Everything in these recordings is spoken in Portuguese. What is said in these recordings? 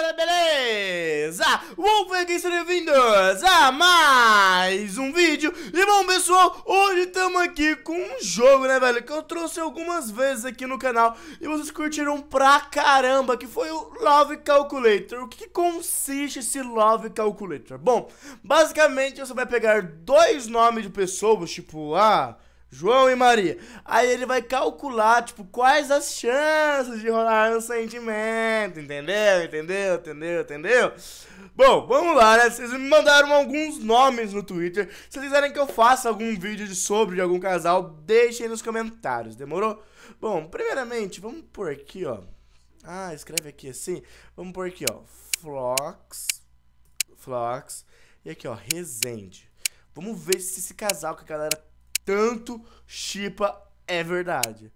galera, beleza? Wolfgang, sejam bem-vindos a mais um vídeo E bom, pessoal, hoje estamos aqui com um jogo, né, velho? Que eu trouxe algumas vezes aqui no canal E vocês curtiram pra caramba, que foi o Love Calculator O que, que consiste esse Love Calculator? Bom, basicamente você vai pegar dois nomes de pessoas, tipo, ah... João e Maria. Aí ele vai calcular, tipo, quais as chances de rolar um sentimento, entendeu? Entendeu? Entendeu? Entendeu? Bom, vamos lá, né? Vocês me mandaram alguns nomes no Twitter. Se vocês quiserem que eu faça algum vídeo sobre algum casal, deixem nos comentários, demorou? Bom, primeiramente, vamos por aqui, ó. Ah, escreve aqui assim. Vamos por aqui, ó. Flox. Flox. E aqui, ó, Resende. Vamos ver se esse casal que a galera tanto chipa é verdade.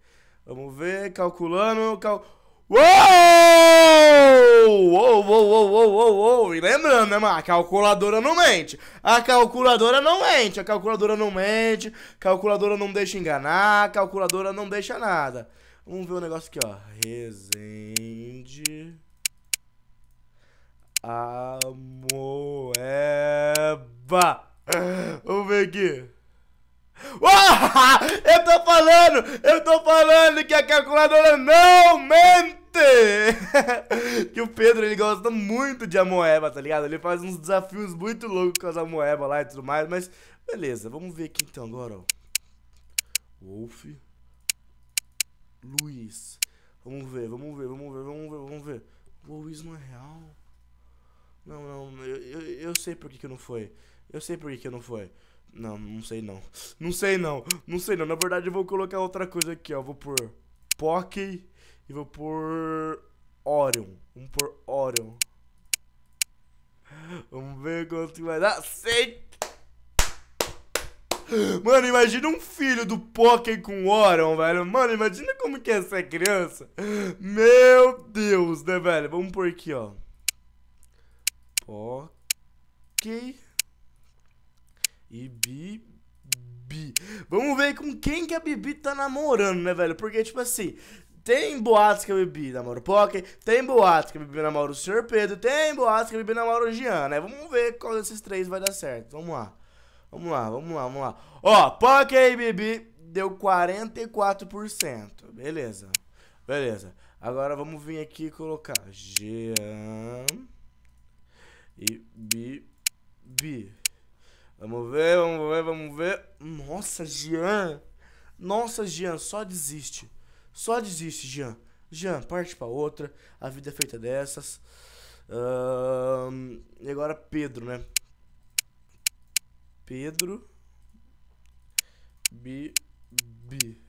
Vamos ver, calculando. Cal... Uou! Uou, uou, uou, uou, uou, E lembrando, né, mano? A calculadora não mente. A calculadora não mente. A calculadora não mente. A calculadora não deixa enganar. A calculadora não deixa nada. Vamos ver o um negócio aqui, ó. Resende. Amoeba. Vamos ver aqui. Oh, eu tô falando, eu tô falando que a calculadora não mente! que o Pedro, ele gosta muito de Amoeba, tá ligado? Ele faz uns desafios muito loucos com as Amoeba lá e tudo mais, mas beleza, vamos ver aqui então agora, ó. Wolf, Luiz, vamos ver, vamos ver, vamos ver, vamos ver, vamos ver. O Luiz não é real? Não, não, eu, eu, eu sei por que que não foi, eu sei por que que não foi. Não, não sei não. Não sei não. Não sei não. Na verdade, eu vou colocar outra coisa aqui, ó. Vou por Poké e vou por Orion. Vamos por Orion. Vamos ver quanto vai dar. Sei. Mano, imagina um filho do Poké com Orion, velho. Mano, imagina como que é essa criança. Meu Deus, né, velho? Vamos por aqui, ó. Poké. E Bibi. Vamos ver com quem que a Bibi tá namorando, né, velho? Porque, tipo assim, tem boatos que a Bibi namora o Poké, tem boatos que a Bibi namora o Sr. Pedro, tem boatos que a Bibi namora o Jean, né? Vamos ver qual desses três vai dar certo. Vamos lá. Vamos lá, vamos lá, vamos lá. Ó, Poké e Bibi deu 44%. Beleza. Beleza. Agora vamos vir aqui e colocar Jean e Bibi. Vamos ver, vamos ver, vamos ver. Nossa, Jean. Nossa, Jean, só desiste. Só desiste, Jean. Jean, parte pra outra. A vida é feita dessas. Uh, e agora Pedro, né? Pedro. Bi. Bi.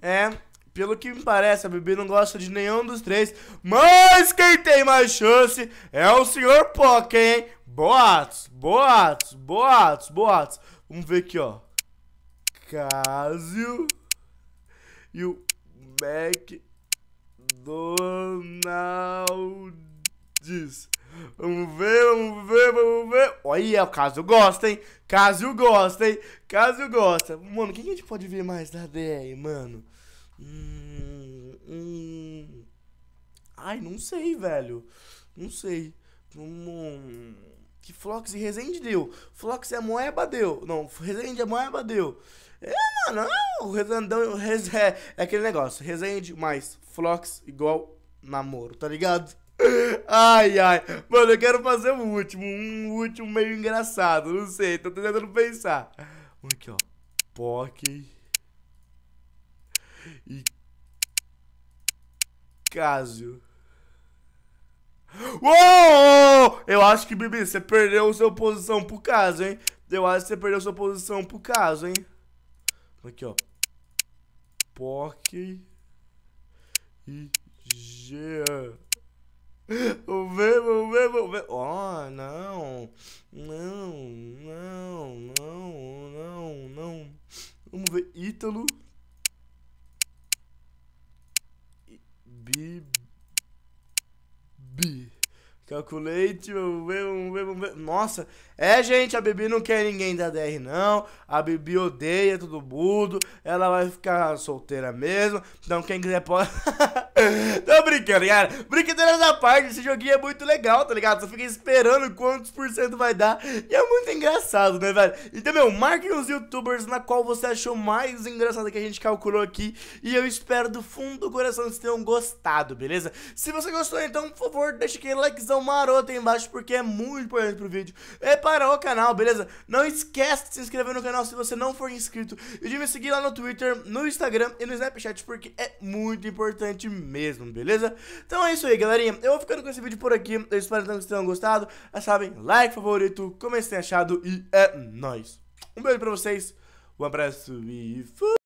É. Pelo que me parece, a bebê não gosta de nenhum dos três. Mas quem tem mais chance é o senhor Pokémon, hein? Boatos, boatos, boatos, boatos. Vamos ver aqui, ó. Casio e o McDonald's. Vamos ver, vamos ver, vamos ver. Olha, o Casio gosta, hein? Casio gosta, hein? Casio gosta. Mano, o que a gente pode ver mais da DR, mano? Hum, hum. Ai, não sei, velho. Não sei. Hum, que Flox e Resende deu. Flox é moeba deu. Não, Resende é moeba deu. É, mano, não. Resendão, res, é, é aquele negócio. Resende mais Flox igual namoro, tá ligado? Ai, ai. Mano, eu quero fazer um último. Um último meio engraçado. Não sei, tô tentando pensar. Vamos aqui, ó. Pocky e Cásio. Uou! Eu acho que, Bibi, você perdeu sua posição pro caso, hein? Eu acho que você perdeu sua posição pro caso, hein? Aqui, ó. Pork e Jean. Vamos ver, vamos ver, vamos ver. Oh, não. Não, não, não, não, não. Vamos ver. Ítalo. Calculate, vamos ver, vamos ver, vamos ver. Nossa, é gente, a Bibi não quer ninguém da DR, não. A Bibi odeia todo mundo. Ela vai ficar solteira mesmo. Então, quem quiser pode. Tô brincando, cara. Brincadeiras à parte, esse joguinho é muito legal, tá ligado? Só fica esperando quantos por cento vai dar. E é muito engraçado, né, velho? Então, meu, marquem os youtubers na qual você achou mais engraçado que a gente calculou aqui. E eu espero do fundo do coração que vocês tenham gostado, beleza? Se você gostou, então, por favor, deixa aquele likezão maroto aí embaixo, porque é muito importante pro vídeo. É para o canal, beleza? Não esquece de se inscrever no canal se você não for inscrito. E de me seguir lá no Twitter, no Instagram e no Snapchat, porque é muito importante mesmo mesmo, beleza? Então é isso aí, galerinha. Eu vou ficando com esse vídeo por aqui. Eu espero que vocês tenham gostado. Já sabem, like, favorito, como vocês têm achado e é nóis. Um beijo pra vocês, um abraço e fui!